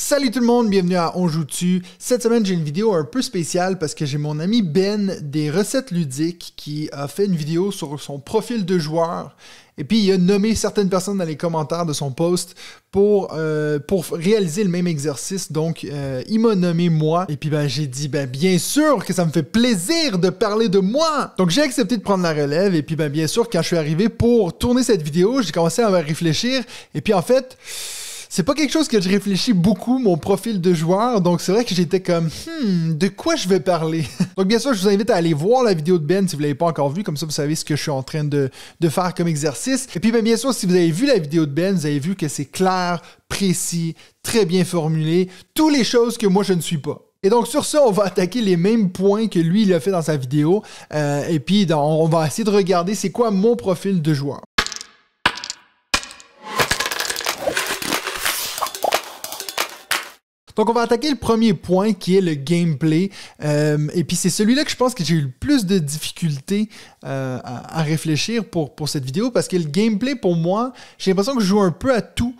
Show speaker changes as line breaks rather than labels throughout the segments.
Salut tout le monde, bienvenue à On joue tu Cette semaine, j'ai une vidéo un peu spéciale parce que j'ai mon ami Ben des recettes ludiques qui a fait une vidéo sur son profil de joueur et puis il a nommé certaines personnes dans les commentaires de son post pour, euh, pour réaliser le même exercice. Donc euh, il m'a nommé moi et puis ben j'ai dit ben bien sûr que ça me fait plaisir de parler de moi. Donc j'ai accepté de prendre la relève et puis ben bien sûr quand je suis arrivé pour tourner cette vidéo, j'ai commencé à réfléchir et puis en fait c'est pas quelque chose que je réfléchis beaucoup, mon profil de joueur, donc c'est vrai que j'étais comme, hmm, de quoi je vais parler? donc bien sûr, je vous invite à aller voir la vidéo de Ben si vous l'avez pas encore vue, comme ça vous savez ce que je suis en train de, faire comme exercice. Et puis ben, bien sûr, si vous avez vu la vidéo de Ben, vous avez vu que c'est clair, précis, très bien formulé, toutes les choses que moi je ne suis pas. Et donc sur ça, on va attaquer les mêmes points que lui, il a fait dans sa vidéo. Euh, et puis, on va essayer de regarder c'est quoi mon profil de joueur. Donc, on va attaquer le premier point qui est le gameplay. Euh, et puis, c'est celui-là que je pense que j'ai eu le plus de difficultés euh, à, réfléchir pour, pour cette vidéo parce que le gameplay, pour moi, j'ai l'impression que je joue un peu à tout.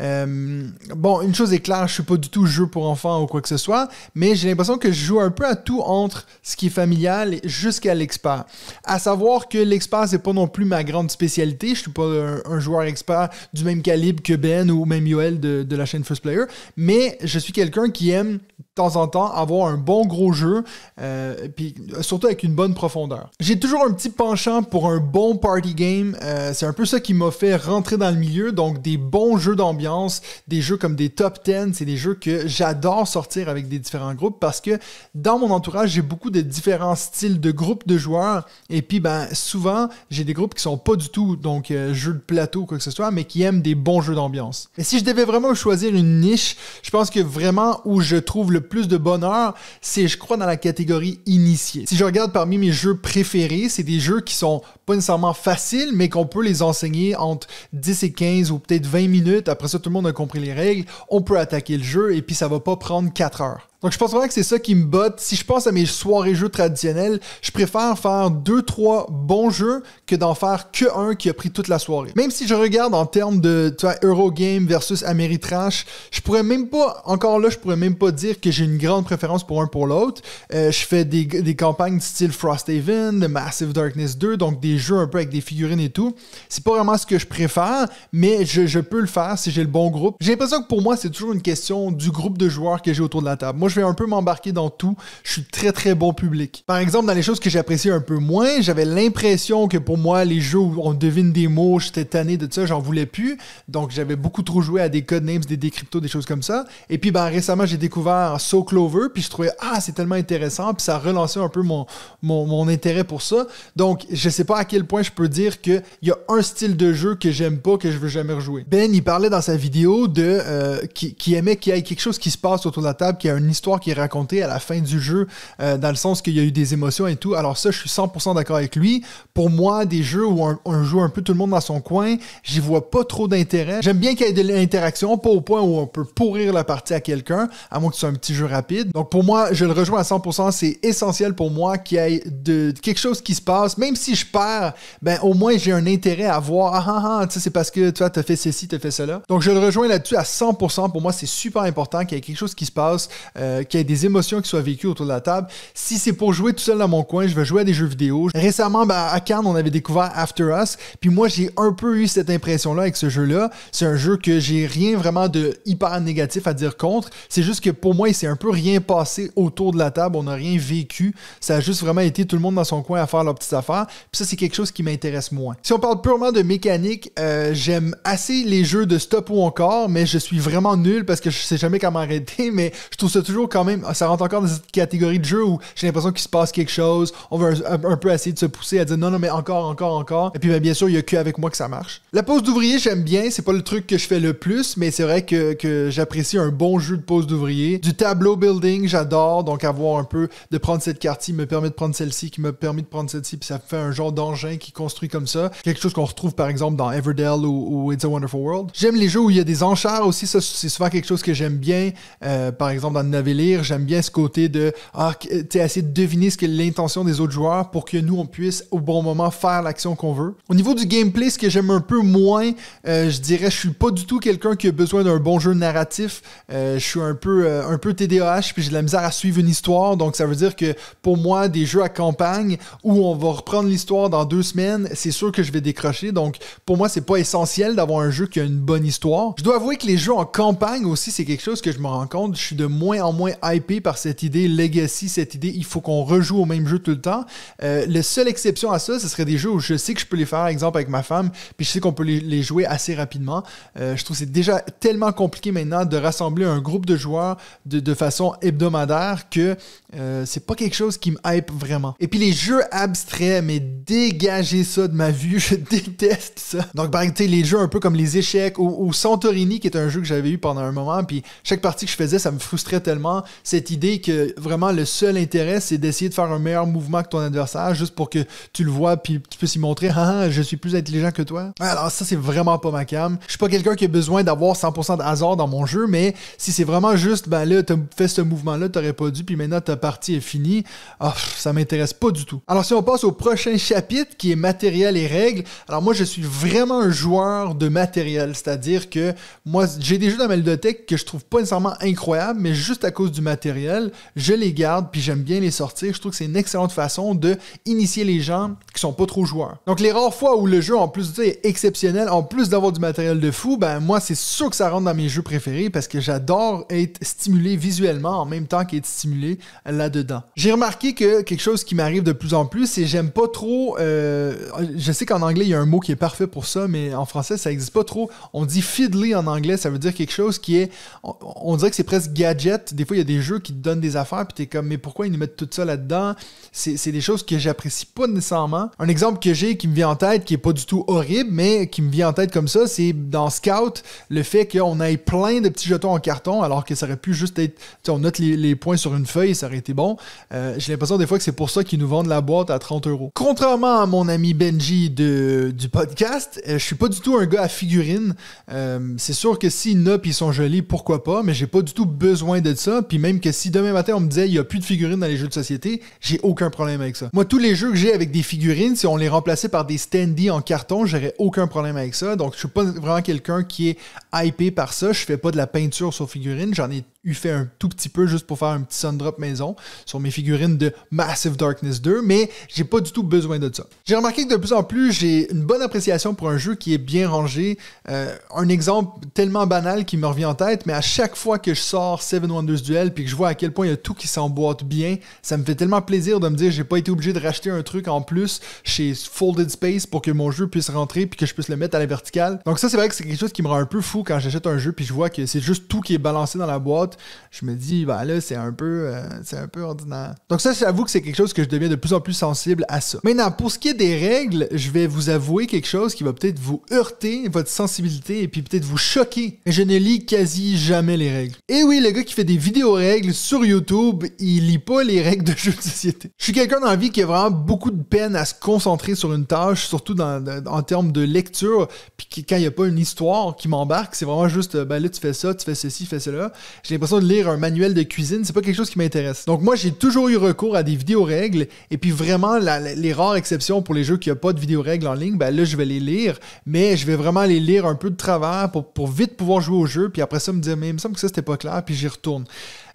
Euh, bon, une chose est claire, je suis pas du tout jeu pour enfants ou quoi que ce soit, mais j'ai l'impression que je joue un peu à tout entre ce qui est familial jusqu'à l'expert. À savoir que l'expert, c'est pas non plus ma grande spécialité. Je suis pas un, joueur expert du même calibre que Ben ou même Yoel de la chaîne First Player, mais je suis quelqu'un qui aime de temps en temps avoir un bon gros jeu, euh, puis surtout avec une bonne profondeur. J'ai toujours un petit penchant pour un bon party game. Euh, c'est un peu ça qui m'a fait rentrer dans le milieu. Donc des bons jeux d'ambiance, des jeux comme des top 10, c'est des jeux que j'adore sortir avec des différents groupes parce que dans mon entourage, j'ai beaucoup de différents styles de groupes de joueurs. Et puis ben souvent, j'ai des groupes qui sont pas du tout donc euh, jeux de plateau ou quoi que ce soit, mais qui aiment des bons jeux d'ambiance. Et si je devais vraiment choisir une niche, je pense que vraiment où je trouve le plus de bonheur, c'est, je crois, dans la catégorie initiée. Si je regarde parmi mes jeux préférés, c'est des jeux qui sont pas nécessairement faciles, mais qu'on peut les enseigner entre 10 et 15 ou peut-être 20 minutes. Après ça, tout le monde a compris les règles. On peut attaquer le jeu et puis ça va pas prendre 4 heures. Donc, je pense vraiment que c'est ça qui me botte. Si je pense à mes soirées jeux traditionnelles, je préfère faire deux, trois bons jeux que d'en faire que un qui a pris toute la soirée. Même si je regarde en termes de tu Eurogame versus Ameritrash, je pourrais même pas, encore là, je pourrais même pas dire que j'ai une grande préférence pour un pour l'autre. Euh, je fais des, campagnes style Frosthaven, Massive Darkness 2, donc des jeux un peu avec des figurines et tout. C'est pas vraiment ce que je préfère, mais je, peux le faire si j'ai le bon groupe. J'ai l'impression que pour moi, c'est toujours une question du groupe de joueurs que j'ai autour de la table je vais un peu m'embarquer dans tout. Je suis très très bon public. Par exemple, dans les choses que j'appréciais un peu moins, j'avais l'impression que pour moi, les jeux où on devine des mots, j'étais tanné de ça, j'en voulais plus. Donc j'avais beaucoup trop joué à des codenames, des décryptos, des choses comme ça. Et puis ben, récemment, j'ai découvert So Clover, puis je trouvais ah c'est tellement intéressant, puis ça a relancé un peu mon, mon, intérêt pour ça. Donc je sais pas à quel point je peux dire qu'il y a un style de jeu que j'aime pas, que je veux jamais rejouer. Ben il parlait dans sa vidéo de euh, qui, aimait qu'il y ait quelque chose qui se passe autour de la table, qui a une histoire qui est raconté à la fin du jeu, euh, dans le sens qu'il y a eu des émotions et tout. Alors ça, je suis 100% d'accord avec lui. Pour moi, des jeux où on, joue un peu tout le monde dans son coin, j'y vois pas trop d'intérêt. J'aime bien qu'il y ait de l'interaction, pas au point où on peut pourrir la partie à quelqu'un, à moins que ce soit un petit jeu rapide. Donc pour moi, je le rejoins à 100%. C'est essentiel pour moi qu'il y ait de, quelque chose qui se passe. Même si je perds, ben au moins j'ai un intérêt à voir. Ah ah ah, c'est parce que toi, t'as fait ceci, t'as fait cela. Donc je le rejoins là-dessus à 100%. Pour moi, c'est super important qu'il y ait quelque chose qui se passe. Euh, euh, qu'il y ait des émotions qui soient vécues autour de la table. Si c'est pour jouer tout seul dans mon coin, je vais jouer à des jeux vidéo. Récemment, ben, à Cannes, on avait découvert After Us, puis moi, j'ai un peu eu cette impression-là avec ce jeu-là. C'est un jeu que j'ai rien vraiment de hyper négatif à dire contre. C'est juste que pour moi, il s'est un peu rien passé autour de la table. On n'a rien vécu. Ça a juste vraiment été tout le monde dans son coin à faire leur petite affaire Puis ça, c'est quelque chose qui m'intéresse moins. Si on parle purement de mécanique, euh, j'aime assez les jeux de stop ou encore, mais je suis vraiment nul parce que je sais jamais comment arrêter, mais je trouve ça toujours quand même, ça rentre encore dans cette catégorie de jeu où j'ai l'impression qu'il se passe quelque chose. On veut un, peu essayer de se pousser à dire non, non, mais encore, encore, encore. Et puis ben, bien sûr, il y a que avec moi que ça marche. La pose d'ouvrier, j'aime bien. C'est pas le truc que je fais le plus, mais c'est vrai que, j'apprécie un bon jeu de pose d'ouvrier. Du tableau building, j'adore. Donc avoir un peu de prendre cette carte-ci me permet de prendre celle-ci, qui me permet de prendre celle-ci, puis ça fait un genre d'engin qui construit comme ça. Quelque chose qu'on retrouve par exemple dans Everdell ou, It's a Wonderful World. J'aime les jeux où il y a des enchères aussi. Ça, c'est souvent quelque chose que j'aime bien. Euh, par exemple, dans lire. J'aime bien ce côté de ah, euh, essayer de deviner ce que l'intention des autres joueurs pour que nous, on puisse au bon moment faire l'action qu'on veut. Au niveau du gameplay, ce que j'aime un peu moins, euh, je dirais, je suis pas du tout quelqu'un qui a besoin d'un bon jeu narratif. Euh, je suis un peu, un peu TDAH, puis j'ai de la misère à suivre une histoire. Donc, ça veut dire que pour moi, des jeux à campagne où on va reprendre l'histoire dans deux semaines, c'est sûr que je vais décrocher. Donc, pour moi, c'est pas essentiel d'avoir un jeu qui a une bonne histoire. Je dois avouer que les jeux en campagne aussi, c'est quelque chose que je me rends compte. Je suis de moins en moins hypé par cette idée legacy, cette idée il faut qu'on rejoue au même jeu tout le temps. Euh, la seule exception à ça, ce serait des jeux où je sais que je peux les faire, par exemple, avec ma femme, puis je sais qu'on peut les, jouer assez rapidement. Euh, je trouve que c'est déjà tellement compliqué maintenant de rassembler un groupe de joueurs de, façon hebdomadaire que euh, c'est pas quelque chose qui me hype vraiment. Et puis les jeux abstraits, mais dégagez ça de ma vue, je déteste ça. Donc, par exemple, les jeux un peu comme les échecs ou Santorini, qui est un jeu que j'avais eu pendant un moment, puis chaque partie que je faisais, ça me frustrait tellement cette idée que vraiment le seul intérêt, c'est d'essayer de faire un meilleur mouvement que ton adversaire juste pour que tu le vois puis tu peux s'y montrer ah, ah, je suis plus intelligent que toi. Alors ça c'est vraiment pas ma cam. Je suis pas quelqu'un qui a besoin d'avoir 100% de hasard dans mon jeu, mais si c'est vraiment juste ben là t'as fait ce mouvement là, t'aurais pas dû puis maintenant ta partie est finie, ah, ça m'intéresse pas du tout. Alors si on passe au prochain chapitre qui est matériel et règles, alors moi je suis vraiment un joueur de matériel, c'est-à-dire que moi j'ai des jeux dans ma ludothèque que je trouve pas nécessairement incroyable, mais juste à cause du matériel, je les garde puis j'aime bien les sortir. Je trouve que c'est une excellente façon de initier les gens qui sont pas trop joueurs. Donc les rares fois où le jeu en plus est exceptionnel, en plus d'avoir du matériel de fou, ben moi c'est sûr que ça rentre dans mes jeux préférés parce que j'adore être stimulé visuellement en même temps qu'être stimulé là-dedans. J'ai remarqué que quelque chose qui m'arrive de plus en plus, c'est j'aime pas trop. Euh, je sais qu'en anglais il y a un mot qui est parfait pour ça, mais en français ça existe pas trop. On dit fiddly en anglais, ça veut dire quelque chose qui est, on, on dirait que c'est presque gadget. Des des fois, il y a des jeux qui te donnent des affaires, puis t'es comme, mais pourquoi ils nous mettent tout ça là-dedans? C'est des choses que j'apprécie pas nécessairement. Un exemple que j'ai qui me vient en tête, qui est pas du tout horrible, mais qui me vient en tête comme ça, c'est dans Scout, le fait qu'on ait plein de petits jetons en carton, alors que ça aurait pu juste être, Tu on note les, points sur une feuille, ça aurait été bon. Euh, j'ai l'impression des fois que c'est pour ça qu'ils nous vendent la boîte à 30 euros. Contrairement à mon ami Benji de, du podcast, euh, je suis pas du tout un gars à figurines. Euh, c'est sûr que s'il y ils sont jolis, pourquoi pas, mais j'ai pas du tout besoin de ça puis même que si demain matin on me disait il n'y a plus de figurines dans les jeux de société, j'ai aucun problème avec ça. Moi, tous les jeux que j'ai avec des figurines, si on les remplaçait par des standees en carton, j'aurais aucun problème avec ça. Donc, je suis pas vraiment quelqu'un qui est hypé par ça. Je fais pas de la peinture sur figurines. J'en ai eu fait un tout petit peu juste pour faire un petit sun drop maison sur mes figurines de Massive Darkness 2, mais j'ai pas du tout besoin de ça. J'ai remarqué que de plus en plus, j'ai une bonne appréciation pour un jeu qui est bien rangé. Euh, un exemple tellement banal qui me revient en tête, mais à chaque fois que je sors Seven Wonders Duel puis que je vois à quel point il y a tout qui s'emboîte bien, ça me fait tellement plaisir de me dire j'ai pas été obligé de racheter un truc en plus chez Folded Space pour que mon jeu puisse rentrer puis que je puisse le mettre à la verticale. Donc ça c'est vrai que c'est quelque chose qui me rend un peu fou quand j'achète un jeu puis je vois que c'est juste tout qui est balancé dans la boîte je me dis, bah là, c'est un peu, euh, c'est un peu ordinaire. Donc ça, j'avoue que c'est quelque chose que je deviens de plus en plus sensible à ça. Maintenant, pour ce qui est des règles, je vais vous avouer quelque chose qui va peut-être vous heurter votre sensibilité et puis peut-être vous choquer. Je ne lis quasi jamais les règles. Et eh oui, le gars qui fait des vidéos règles sur YouTube, il lit pas les règles de jeux de société. Je suis quelqu'un dans la vie qui a vraiment beaucoup de peine à se concentrer sur une tâche, surtout en termes de lecture, puis quand il n'y a pas une histoire qui m'embarque, c'est vraiment juste, euh, ben là, tu fais ça, tu fais ceci, fais cela. J'ai de lire un manuel de cuisine, c'est pas quelque chose qui m'intéresse. Donc moi, j'ai toujours eu recours à des vidéos règles et puis vraiment les rares exceptions pour les jeux qui n'ont pas de vidéos règles en ligne, ben là, je vais les lire, mais je vais vraiment les lire un peu de travers pour, pour vite pouvoir jouer au jeu, puis après ça me dire, mais il me semble que ça, c'était pas clair, puis j'y retourne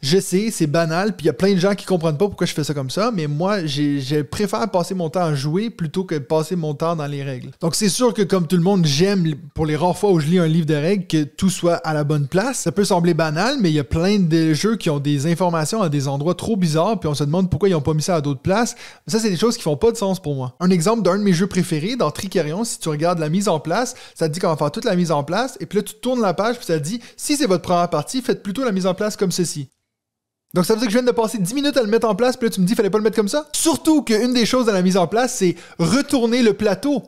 je sais, c'est banal, puis il y a plein de gens qui comprennent pas pourquoi je fais ça comme ça, mais moi, je préfère passer mon temps à jouer plutôt que passer mon temps dans les règles. Donc c'est sûr que comme tout le monde, j'aime, pour les rares fois où je lis un livre de règles, que tout soit à la bonne place. Ça peut sembler banal, mais il y a plein de jeux qui ont des informations à des endroits trop bizarres, puis on se demande pourquoi ils n'ont pas mis ça à d'autres places. ça, c'est des choses qui font pas de sens pour moi. Un exemple d'un de mes jeux préférés, dans Tricarion, si tu regardes la mise en place, ça te dit qu'on va faire toute la mise en place, et puis là, tu tournes la page, puis ça te dit, si c'est votre première partie, faites plutôt la mise en place comme ceci. Donc ça veut dire que je viens de passer 10 minutes à le mettre en place, puis là tu me dis fallait pas le mettre comme ça. Surtout qu'une des choses dans la mise en place, c'est retourner le plateau.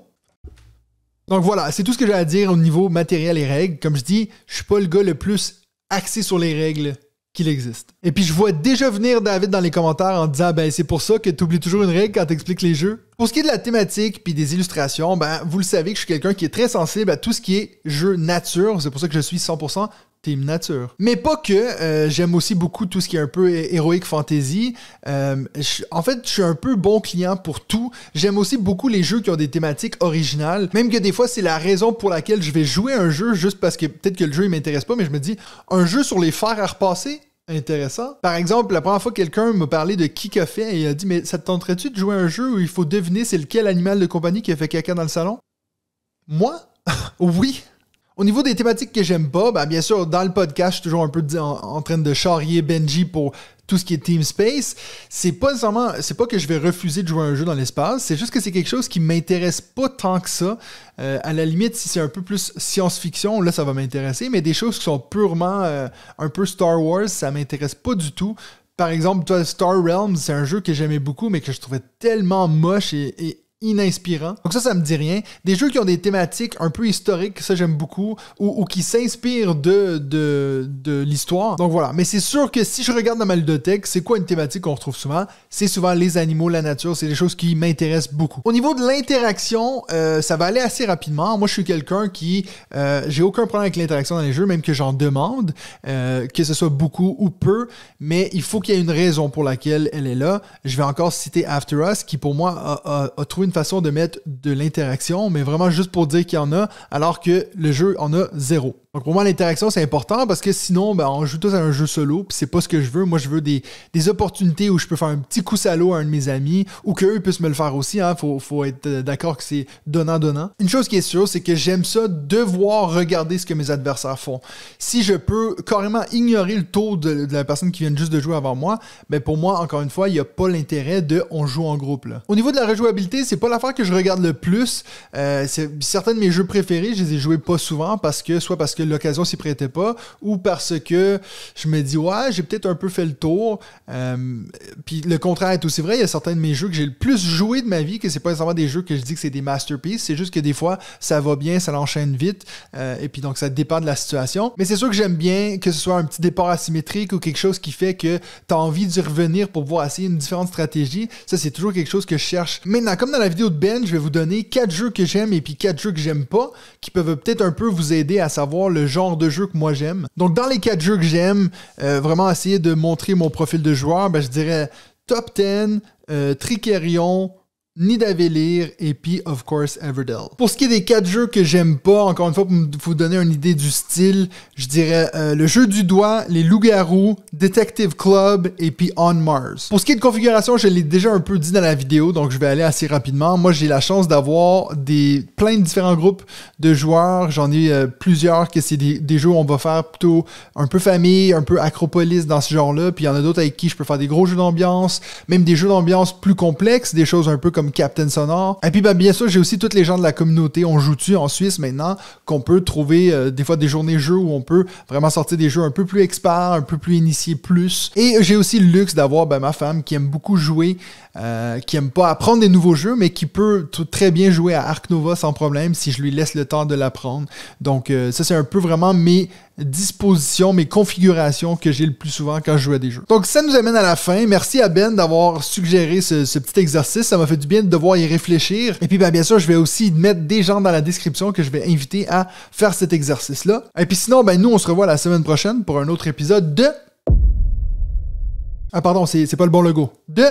Donc voilà, c'est tout ce que j'ai à dire au niveau matériel et règles. Comme je dis, je suis pas le gars le plus axé sur les règles qu'il existe. Et puis je vois déjà venir David dans les commentaires en disant ben c'est pour ça que tu oublies toujours une règle quand tu t'expliques les jeux. Pour ce qui est de la thématique puis des illustrations, ben vous le savez que je suis quelqu'un qui est très sensible à tout ce qui est jeu nature, c'est pour ça que je suis 100% Team Nature. Mais pas que. Euh, j'aime aussi beaucoup tout ce qui est un peu héroïque fantasy. Euh, en fait, je suis un peu bon client pour tout. J'aime aussi beaucoup les jeux qui ont des thématiques originales. Même que des fois, c'est la raison pour laquelle je vais jouer un jeu juste parce que peut-être que le jeu ne m'intéresse pas, mais je me dis, un jeu sur les fers à repasser, Intéressant. Par exemple, la première fois quelqu'un m'a parlé de qui qu'a fait et il a dit Mais ça te tenterait-tu de jouer un jeu où il faut deviner c'est lequel animal de compagnie qui a fait caca dans le salon Moi Oui au niveau des thématiques que j'aime pas, ben, bien sûr, dans le podcast, je suis toujours un peu en, train de charrier Benji pour tout ce qui est Team Space. C'est pas c'est pas que je vais refuser de jouer un jeu dans l'espace, c'est juste que c'est quelque chose qui m'intéresse pas tant que ça. Euh, à la limite, si c'est un peu plus science-fiction, là, ça va m'intéresser, mais des choses qui sont purement euh, un peu Star Wars, ça m'intéresse pas du tout. Par exemple, toi, Star Realms, c'est un jeu que j'aimais beaucoup, mais que je trouvais tellement moche et ininspirant. Donc ça, ça me dit rien. Des jeux qui ont des thématiques un peu historiques, ça j'aime beaucoup, ou, qui s'inspirent de, de, de l'histoire. Donc voilà. Mais c'est sûr que si je regarde dans ma ludothèque, c'est quoi une thématique qu'on retrouve souvent? C'est souvent les animaux, la nature, c'est des choses qui m'intéressent beaucoup. Au niveau de l'interaction, euh, ça va aller assez rapidement. Moi, je suis quelqu'un qui, euh, j'ai aucun problème avec l'interaction dans les jeux, même que j'en demande, euh, que ce soit beaucoup ou peu, mais il faut qu'il y ait une raison pour laquelle elle est là. Je vais encore citer After Us, qui pour moi a, a trouvé une façon de mettre de l'interaction, mais vraiment juste pour dire qu'il y en a, alors que le jeu en a zéro. Donc pour moi, l'interaction, c'est important parce que sinon, ben, on joue tous à un jeu solo, puis c'est pas ce que je veux. Moi, je veux des, opportunités où je peux faire un petit coup salaud à un de mes amis ou qu'eux puissent me le faire aussi. Hein. Faut, être euh, d'accord que c'est donnant-donnant. Une chose qui est sûre, c'est que j'aime ça devoir regarder ce que mes adversaires font. Si je peux carrément ignorer le taux de, la personne qui vient juste de jouer avant moi, mais ben, pour moi, encore une fois, il n'y a pas l'intérêt de on joue en groupe. Au niveau de la rejouabilité, c'est pas l'affaire que je regarde le plus. Euh, certains de mes jeux préférés, je les ai joués pas souvent parce que, soit parce que l'occasion s'y prêtait pas ou parce que je me dis, ouais, j'ai peut-être un peu fait le tour. Euh, puis le contraire est aussi vrai. Il y a certains de mes jeux que j'ai le plus joué de ma vie, que c'est pas nécessairement des jeux que je dis que c'est des masterpieces. C'est juste que des fois, ça va bien, ça l'enchaîne vite. Euh, et puis donc, ça dépend de la situation. Mais c'est sûr que j'aime bien que ce soit un petit départ asymétrique ou quelque chose qui fait que tu as envie d'y revenir pour voir essayer une différente stratégie. Ça, c'est toujours quelque chose que je cherche. Maintenant, comme dans la vidéo de Ben, je vais vous donner quatre jeux que j'aime et puis quatre jeux que j'aime pas, qui peuvent peut-être un peu vous aider à savoir le genre de jeu que moi j'aime. Donc, dans les quatre jeux que j'aime, euh, vraiment essayer de montrer mon profil de joueur, ben, je dirais top 10, euh, ni d'Avelir et puis Of Course Everdell. Pour ce qui est des quatre jeux que j'aime pas, encore une fois pour vous donner une idée du style, je dirais euh, le jeu du doigt, les loups-garous, Detective Club et puis On Mars. Pour ce qui est de configuration, je l'ai déjà un peu dit dans la vidéo, donc je vais aller assez rapidement. Moi, j'ai la chance d'avoir des plein de différents groupes de joueurs. J'en ai euh, plusieurs que c'est des, des, jeux où on va faire plutôt un peu famille, un peu acropolis dans ce genre-là. Puis il y en a d'autres avec qui je peux faire des gros jeux d'ambiance, même des jeux d'ambiance plus complexes, des choses un peu comme comme Captain Sonore. Et puis, ben, bien sûr, j'ai aussi tous les gens de la communauté. On joue tu en Suisse maintenant, qu'on peut trouver euh, des fois des journées jeux où on peut vraiment sortir des jeux un peu plus experts, un peu plus initiés plus. Et j'ai aussi le luxe d'avoir ben, ma femme qui aime beaucoup jouer, euh, qui aime pas apprendre des nouveaux jeux, mais qui peut très bien jouer à Arc Nova sans problème si je lui laisse le temps de l'apprendre. Donc, euh, ça, c'est un peu vraiment mes disposition, mes configurations que j'ai le plus souvent quand je joue à des jeux. Donc ça nous amène à la fin. Merci à Ben d'avoir suggéré ce, petit exercice. Ça m'a fait du bien de devoir y réfléchir. Et puis ben, bien sûr, je vais aussi mettre des gens dans la description que je vais inviter à faire cet exercice-là. Et puis sinon, ben nous, on se revoit la semaine prochaine pour un autre épisode de... Ah pardon, c'est pas le bon logo. De...